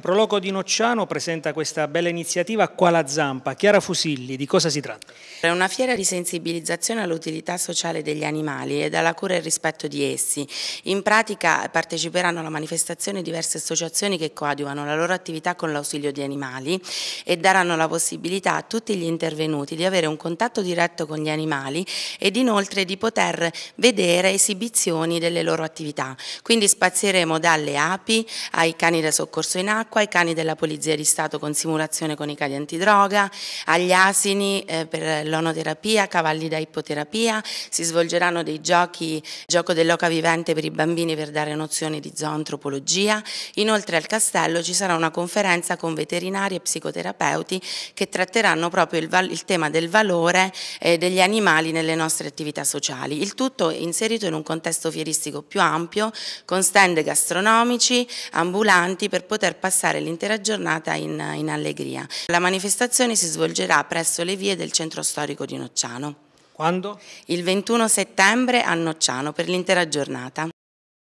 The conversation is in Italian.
La Proloco di Nocciano presenta questa bella iniziativa qua la zampa. Chiara Fusilli, di cosa si tratta? È una fiera di sensibilizzazione all'utilità sociale degli animali e alla cura e al rispetto di essi. In pratica parteciperanno alla manifestazione diverse associazioni che coadiuvano la loro attività con l'ausilio di animali e daranno la possibilità a tutti gli intervenuti di avere un contatto diretto con gli animali ed inoltre di poter vedere esibizioni delle loro attività. Quindi spazieremo dalle api ai cani da soccorso in acqua acqua, ai cani della Polizia di Stato con simulazione con i cali antidroga, agli asini eh, per l'onoterapia, cavalli da ipoterapia, si svolgeranno dei giochi, gioco dell'oca vivente per i bambini per dare nozioni di zoantropologia, inoltre al castello ci sarà una conferenza con veterinari e psicoterapeuti che tratteranno proprio il, il tema del valore eh, degli animali nelle nostre attività sociali, il tutto inserito in un contesto fieristico più ampio con stand gastronomici, ambulanti per poter passare passare l'intera giornata in, in allegria. La manifestazione si svolgerà presso le vie del centro storico di Nocciano. Quando? Il 21 settembre a Nocciano per l'intera giornata.